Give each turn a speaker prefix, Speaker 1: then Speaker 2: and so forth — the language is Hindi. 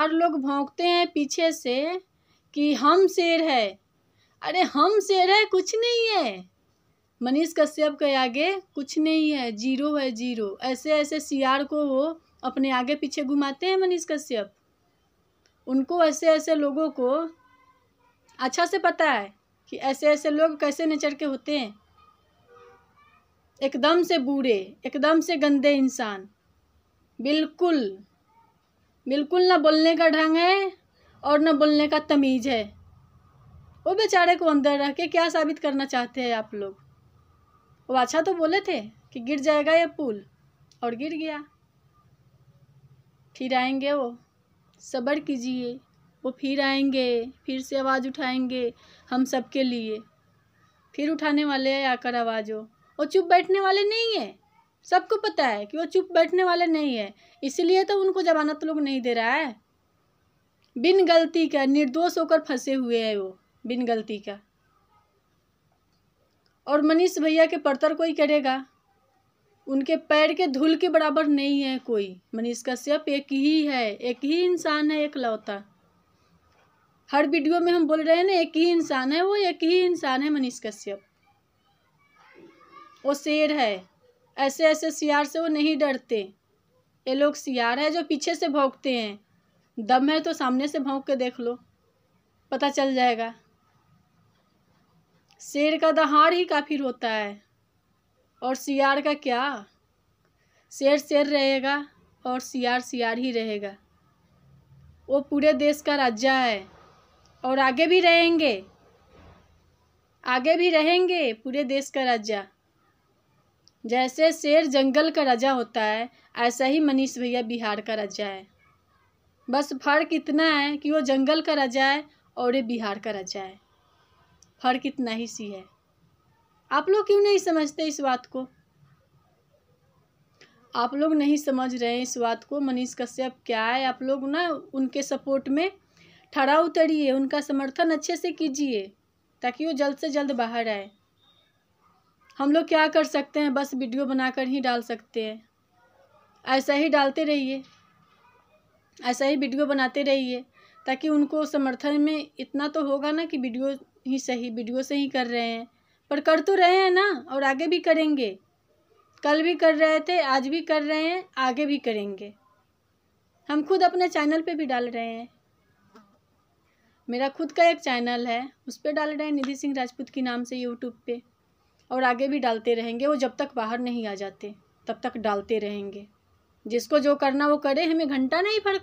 Speaker 1: चार लोग भौंकते हैं पीछे से कि हम शेर है अरे हम शेर है कुछ नहीं है मनीष कश्यप के आगे कुछ नहीं है जीरो है जीरो ऐसे ऐसे सियार को वो अपने आगे पीछे घुमाते हैं मनीष कश्यप उनको ऐसे ऐसे लोगों को अच्छा से पता है कि ऐसे ऐसे लोग कैसे नेचर के होते हैं एकदम से बूढ़े एकदम से गंदे इंसान बिल्कुल बिल्कुल ना बोलने का ढंग है और ना बोलने का तमीज़ है वो बेचारे को अंदर रह के क्या साबित करना चाहते हैं आप लोग वो अच्छा तो बोले थे कि गिर जाएगा ये पुल और गिर गया फिर आएंगे वो सब्र कीजिए वो फिर आएंगे फिर से आवाज़ उठाएंगे हम सब के लिए फिर उठाने वाले आकर आवाज़ हो वो चुप बैठने वाले नहीं हैं सबको पता है कि वो चुप बैठने वाले नहीं है इसलिए तो उनको जमानत लोग नहीं दे रहा है बिन गलती का निर्दोष होकर फंसे हुए हैं वो बिन गलती का और मनीष भैया के पड़तर कोई करेगा उनके पैर के धूल के बराबर नहीं है कोई मनीष सिप एक ही है एक ही इंसान है एक लौता हर वीडियो में हम बोल रहे हैं ना एक ही इंसान है वो एक ही इंसान है मनीष कश्यप वो शेर है ऐसे ऐसे सियार से वो नहीं डरते ये लोग सियार है जो पीछे से भोंकते हैं दम है तो सामने से भोंक के देख लो पता चल जाएगा शेर का दहाड़ ही काफिर होता है और सियार का क्या शेर शेर रहेगा और सियार सियार ही रहेगा वो पूरे देश का राजा है और आगे भी रहेंगे आगे भी रहेंगे पूरे देश का राजा जैसे शेर जंगल का राजा होता है ऐसा ही मनीष भैया बिहार का राजा है बस फ़र्क इतना है कि वो जंगल का राजा है और ये बिहार का राजा है फ़र्क इतना ही सी है आप लोग क्यों नहीं समझते इस बात को आप लोग नहीं समझ रहे हैं इस बात को मनीष कश्यप क्या है आप लोग ना उनके सपोर्ट में ठड़ा उतरिए उनका समर्थन अच्छे से कीजिए ताकि वो जल्द से जल्द बाहर आए हम लोग क्या कर सकते हैं बस वीडियो बनाकर ही डाल सकते हैं ऐसा ही डालते रहिए ऐसा ही वीडियो बनाते रहिए ताकि उनको समर्थन में इतना तो होगा ना कि वीडियो ही सही वीडियो से ही कर रहे हैं पर कर तो रहे हैं ना और आगे भी करेंगे कल भी कर रहे थे आज भी कर रहे हैं आगे भी करेंगे हम खुद अपने चैनल पे भी डाल रहे हैं मेरा खुद का एक चैनल है उस पर डाल रहे हैं निधि सिंह राजपूत के नाम से यूट्यूब पर और आगे भी डालते रहेंगे वो जब तक बाहर नहीं आ जाते तब तक डालते रहेंगे जिसको जो करना वो करे हमें घंटा नहीं फर्क